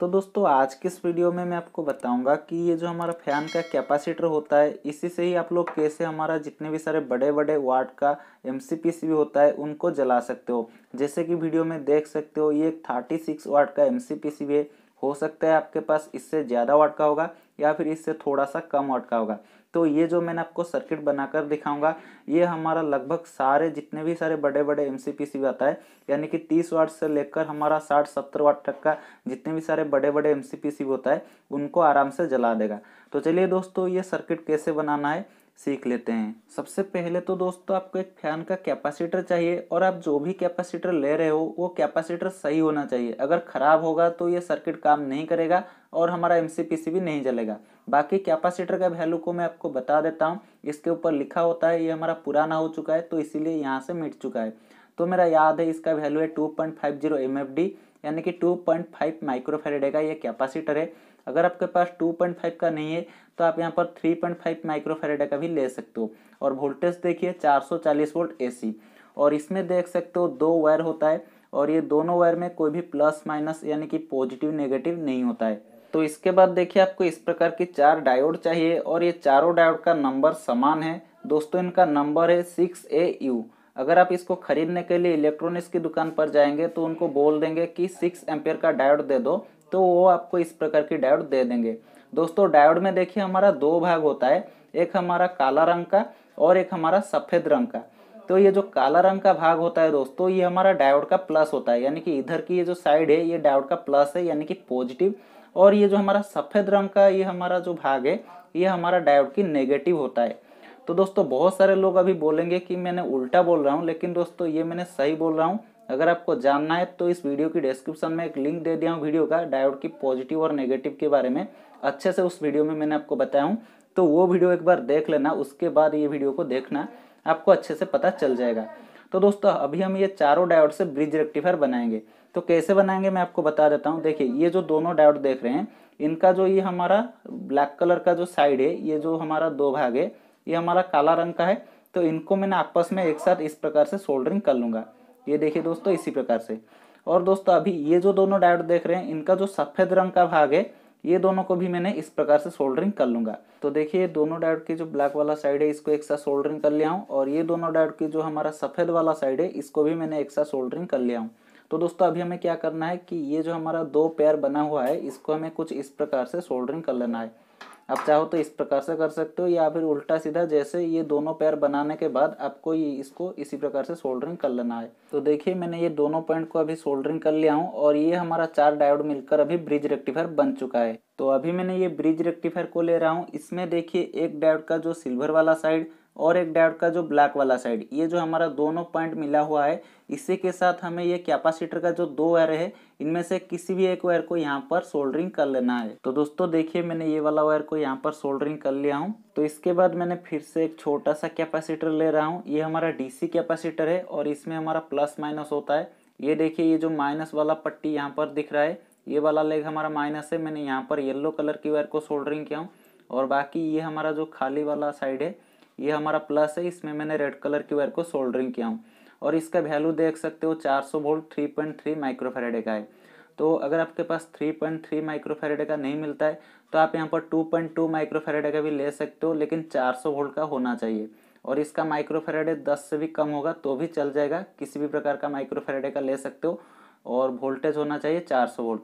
तो दोस्तों आज के इस वीडियो में मैं आपको बताऊंगा कि ये जो हमारा फैन का कैपेसिटर होता है इसी से ही आप लोग कैसे हमारा जितने भी सारे बड़े बड़े वाट का एम भी होता है उनको जला सकते हो जैसे कि वीडियो में देख सकते हो ये थर्टी सिक्स वाट का एम है हो सकता है आपके पास इससे ज़्यादा वाट का होगा या फिर इससे थोड़ा सा कम वाट का होगा तो ये जो मैंने आपको सर्किट बनाकर दिखाऊंगा ये हमारा लगभग सारे जितने भी सारे बड़े बड़े एम सी पी सी आता है यानी कि 30 वाट से लेकर हमारा 60 सत्तर वाट तक का जितने भी सारे बड़े बड़े एम सी पी सी होता है उनको आराम से जला देगा तो चलिए दोस्तों ये सर्किट कैसे बनाना है सीख लेते हैं सबसे पहले तो दोस्तों आपको एक फैन का कैपेसिटर चाहिए और आप जो भी कैपेसिटर ले रहे हो वो कैपेसिटर सही होना चाहिए अगर ख़राब होगा तो ये सर्किट काम नहीं करेगा और हमारा एम भी नहीं चलेगा बाकी कैपेसिटर का वैल्यू को मैं आपको बता देता हूँ इसके ऊपर लिखा होता है ये हमारा पुराना हो चुका है तो इसीलिए यहाँ से मिट चुका है तो मेरा याद है इसका वैल्यू है two point five zero M F D यानी कि 2.5 माइक्रोफेरेडे का ये कैपेसिटर है अगर आपके पास 2.5 का नहीं है तो आप यहाँ पर 3.5 माइक्रोफेरेडे का भी ले सकते हो और वोल्टेज देखिए 440 वोल्ट एसी और इसमें देख सकते हो दो वायर होता है और ये दोनों वायर में कोई भी प्लस माइनस यानी कि पॉजिटिव नेगेटिव नहीं होता है तो इसके बाद देखिए आपको इस प्रकार की चार डायोड चाहिए और ये चारों डायोड का नंबर समान है दोस्तों इनका नंबर है सिक्स ए यू अगर आप इसको खरीदने के लिए इलेक्ट्रॉनिक्स की दुकान पर जाएंगे तो उनको बोल देंगे कि सिक्स एम्पेयर का डायोड दे दो तो वो आपको इस प्रकार की डायोड दे देंगे दोस्तों डायोड में देखिए हमारा दो भाग होता है एक हमारा काला रंग का और एक हमारा सफ़ेद रंग का तो ये जो काला रंग का भाग होता है दोस्तों ये हमारा डायोड का प्लस होता है यानी कि इधर की ये जो साइड है ये डायोड का प्लस है यानी कि पॉजिटिव और ये जो हमारा सफ़ेद रंग का ये हमारा जो भाग है ये हमारा डायोड की नेगेटिव होता है तो दोस्तों बहुत सारे लोग अभी बोलेंगे कि मैंने उल्टा बोल रहा हूँ लेकिन दोस्तों ये मैंने सही बोल रहा हूँ अगर आपको जानना है तो इस वीडियो की डिस्क्रिप्शन में एक लिंक दे दिया हूँ वीडियो का डायोड की पॉजिटिव और नेगेटिव के बारे में अच्छे से उस वीडियो में मैंने आपको बताया हूँ तो वो वीडियो एक बार देख लेना उसके बाद ये वीडियो को देखना आपको अच्छे से पता चल जाएगा तो दोस्तों अभी हम ये चारों डायोड से ब्रिज रेक्टिफायर बनाएंगे तो कैसे बनाएंगे मैं आपको बता देता हूँ देखिए ये जो दोनों डायोड देख रहे हैं इनका जो ये हमारा ब्लैक कलर का जो साइड है ये जो हमारा दो भाग है ये हमारा काला रंग का है तो इनको मैंने आपस में एक साथ इस प्रकार से सोल्डरिंग कर लूंगा ये देखिए दोस्तों इसी प्रकार से और दोस्तों अभी ये जो दोनों डायोड देख रहे हैं इनका जो सफ़ेद रंग का भाग है ये दोनों को भी मैंने इस प्रकार से सोल्डरिंग कर लूंगा तो देखिए दोनों डायोड की जो ब्लैक वाला साइड है इसको एक साथ सोल्डरिंग कर लिया हूँ और ये दोनों डायोड की जो हमारा सफ़ेद वाला साइड है इसको भी मैंने एक साथ सोल्डरिंग कर लिया हूँ तो दोस्तों अभी हमें क्या करना है कि ये जो हमारा दो पेयर बना हुआ है इसको हमें कुछ इस प्रकार से सोल्डरिंग कर लेना है आप चाहो तो इस प्रकार से कर सकते हो या फिर उल्टा सीधा जैसे ये दोनों पैर बनाने के बाद आपको ये इसको इसी प्रकार से सोल्डरिंग कर लेना है तो देखिए मैंने ये दोनों पॉइंट को अभी सोल्डरिंग कर लिया हूँ और ये हमारा चार डायोड मिलकर अभी ब्रिज रेक्टिफायर बन चुका है तो अभी मैंने ये ब्रिज रेक्टिफायर को ले रहा हूँ इसमें देखिए एक डायोड का जो सिल्वर वाला साइड और एक डायोड का जो ब्लैक वाला साइड ये जो हमारा दोनों पॉइंट मिला हुआ है इसी के साथ हमें ये कैपेसिटर का जो दो वायर है इनमें से किसी भी एक वायर को यहाँ पर सोल्डरिंग कर लेना है तो दोस्तों देखिए मैंने ये वाला वायर को यहाँ पर सोल्डरिंग कर लिया हूँ तो इसके बाद मैंने फिर से एक छोटा सा कैपेसिटर ले रहा हूँ ये हमारा डीसी कैपेसिटर है और इसमें हमारा प्लस माइनस होता है ये देखिए ये जो माइनस वाला पट्टी यहाँ पर दिख रहा है ये वाला लेग हमारा माइनस है मैंने यहाँ पर येलो कलर की वायर को सोल्डरिंग किया हूँ और बाकी ये हमारा जो खाली वाला साइड है ये हमारा प्लस है इसमें मैंने रेड कलर की वायर को सोल्डरिंग किया हूँ और इसका वैल्यू देख सकते हो 400 volt three point three microfarad का है तो अगर आपके पास 3.3 माइक्रोफेरेडे का नहीं मिलता है तो आप यहाँ पर 2.2 माइक्रोफेरेडे का भी ले सकते हो लेकिन 400 वोल्ट का होना चाहिए और इसका माइक्रोफेरेडे 10 से भी कम होगा तो भी चल जाएगा किसी भी प्रकार का माइक्रोफेरेडे का ले सकते हो और वोल्टेज होना चाहिए सौ वोल्ट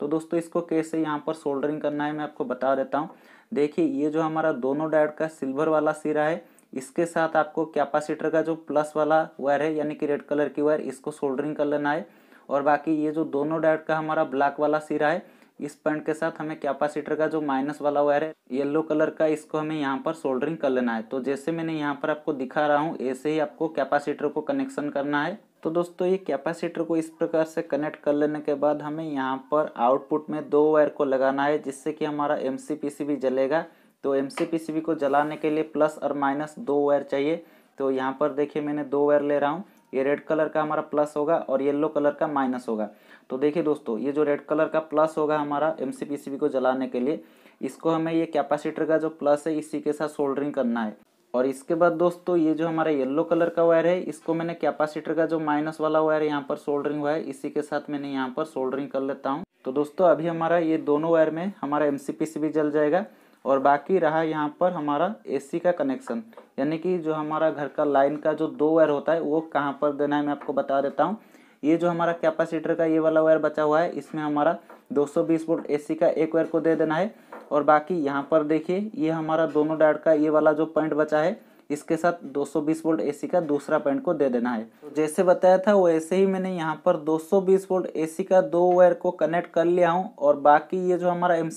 तो दोस्तों इसको कैसे यहाँ पर सोल्डरिंग करना है मैं आपको बता देता हूँ देखिए ये जो हमारा दोनों डायड का सिल्वर वाला सिरा है इसके साथ आपको कैपासीटर का जो प्लस वाला वायर है यानी कि रेड कलर की वायर इसको सोल्डरिंग कर लेना है और बाकी ये जो दोनों डायड का हमारा ब्लैक वाला सिरा है इस पॉइंट के साथ हमें कैपेसिटर का जो माइनस वाला वायर है येलो कलर का इसको हमें यहाँ पर सोल्डरिंग कर लेना है तो जैसे मैंने यहाँ पर आपको दिखा रहा हूँ ऐसे ही आपको कैपेसिटर को कनेक्शन करना है तो दोस्तों ये कैपेसिटर को इस प्रकार से कनेक्ट कर लेने के बाद हमें यहाँ पर आउटपुट में दो वायर को लगाना है जिससे कि हमारा एम सी जलेगा तो एम सी को जलाने के लिए प्लस और माइनस दो वायर चाहिए तो यहाँ पर देखिए मैंने दो वायर ले रहा हूँ ये रेड कलर का हमारा प्लस होगा और येलो कलर का माइनस होगा तो देखिए दोस्तों ये जो रेड कलर का प्लस होगा हमारा एम को जलाने के लिए इसको हमें ये कैपेसिटर का जो प्लस है इसी के साथ सोल्डरिंग करना है और इसके बाद दोस्तों ये जो हमारा येलो कलर का वायर है इसको मैंने कैपेसिटर का जो माइनस वाला वायर यहाँ पर सोल्डरिंग है इसी के साथ मैंने यहाँ पर सोल्डरिंग कर लेता हूँ तो दोस्तों अभी हमारा ये दोनों वायर में हमारा एम भी जल जाएगा और बाकी रहा यहाँ पर हमारा एसी का कनेक्शन यानी कि जो हमारा घर का लाइन का जो दो वायर होता है वो कहाँ पर देना है मैं आपको बता देता हूँ ये जो हमारा कैपेसिटर का ये वाला वायर बचा हुआ है इसमें हमारा 220 वोल्ट एसी का एक वायर को दे देना है और बाकी यहाँ पर देखिए ये हमारा दोनों डायोड का ये वाला जो पॉइंट बचा है इसके साथ 220 वोल्ट एसी का दूसरा पॉइंट को दे देना है तो जैसे बताया था वैसे ही मैंने यहाँ पर 220 वोल्ट एसी का दो वायर को कनेक्ट कर लिया हूँ और बाकी ये जो हमारा एम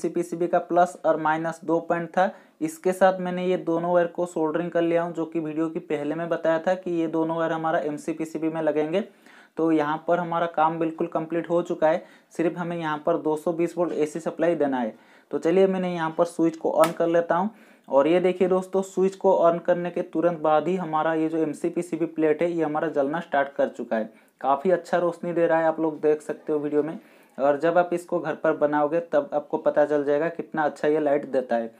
का प्लस और माइनस दो पॉइंट था इसके साथ मैंने ये दोनों वायर को सोल्डरिंग कर लिया हूँ जो कि वीडियो की पहले में बताया था कि ये दोनों वायर हमारा एम में लगेंगे तो यहाँ पर हमारा काम बिल्कुल कंप्लीट हो चुका है सिर्फ हमें यहाँ पर 220 वोल्ट एसी सप्लाई देना है तो चलिए मैंने यहाँ पर स्विच को ऑन कर लेता हूँ और ये देखिए दोस्तों स्विच को ऑन करने के तुरंत बाद ही हमारा ये जो एम सी प्लेट है ये हमारा जलना स्टार्ट कर चुका है काफ़ी अच्छा रोशनी दे रहा है आप लोग देख सकते हो वीडियो में और जब आप इसको घर पर बनाओगे तब आपको पता चल जाएगा कितना अच्छा ये लाइट देता है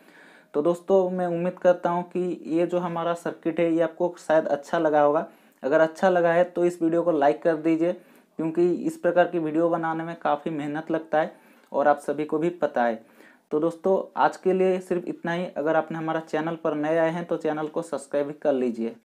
तो दोस्तों मैं उम्मीद करता हूँ कि ये जो हमारा सर्किट है ये आपको शायद अच्छा लगा होगा अगर अच्छा लगा है तो इस वीडियो को लाइक कर दीजिए क्योंकि इस प्रकार की वीडियो बनाने में काफ़ी मेहनत लगता है और आप सभी को भी पता है तो दोस्तों आज के लिए सिर्फ इतना ही अगर आपने हमारा चैनल पर नए आए हैं तो चैनल को सब्सक्राइब कर लीजिए